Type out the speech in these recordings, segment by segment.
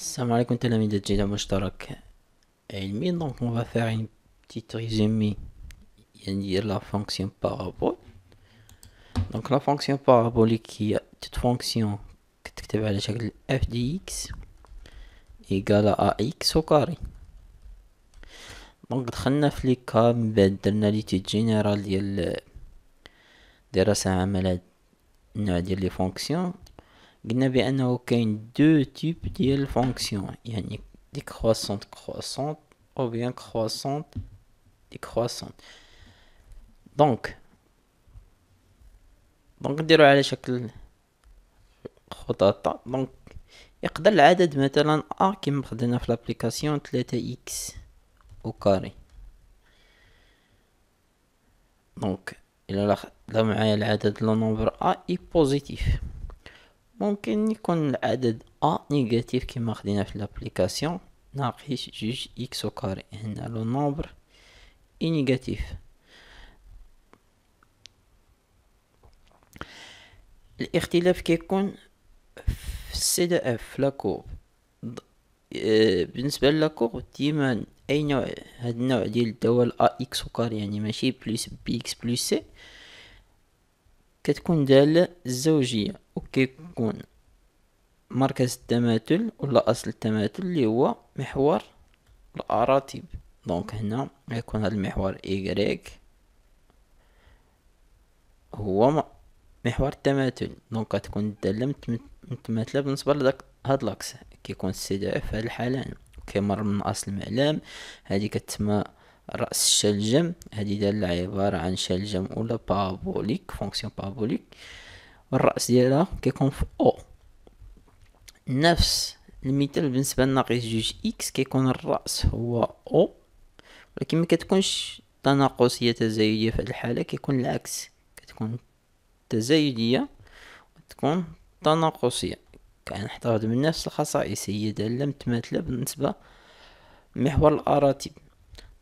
Salam alaikum amis de Jida Mushtarak et Elmi, donc on va faire une petite résumé de la fonction parabole. Donc la fonction parabolique qui est toute fonction qui est l'échelle f x égale à ax au carré. Donc on ben, a fait كا من بعد درنا ليتيد جينيرال ديال دراسة عمل هاد النوع ديال لي il n'y a pas de deux types de fonction, décroissante-croissante ou bien croissante-croissante. Donc, on va dire à la chèque de la chèque. Donc, il y a l'adède de A qui est en application de l'application de l'adède X au carré. Donc, il y a l'adède le nombre A qui est positif. ممكن يكون العدد ا نيجاتيف كيما خدينا في لابليكاسيون ناقص جوج اكس كاري هنا لو نومبر اي e نيجاتيف الاختلاف كيكون في السي دي اف في لاكوب آه، بالنسبه للاكوب ديما اي نوع هاد النوع ديال الدوال ا اكس كاري يعني ماشي بلس بي اكس بلس سي كتكون داله الزوجيه كيكون مركز التماثل ولا اصل التماثل اللي هو محور الاراتيب دونك هنا غيكون هذا المحور إيكغيك هو محور التماثل دونك تكون الدالة متماثلة بالنسبة لذاك هاد لاكس كيكون دي في هاد الحالة كيمر من اصل المعلم هادي كتسمى رأس الشلجم هادي دالة عبارة عن شلجم ولا بابوليك فونكسيون بابوليك الراس ديالها كيكون في او نفس المثال بالنسبه لناقص جوج اكس كيكون الراس هو او ولكن ما كتكونش تناقصيه تزايديه في الحاله كيكون العكس كتكون تزايديه وتكون تناقصيه كنحتفظ من نفس الخصائص هي داله متماثله بالنسبه محور الاراتب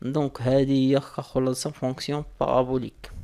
دونك هذه هي خلاصه فونكسيون بارابوليك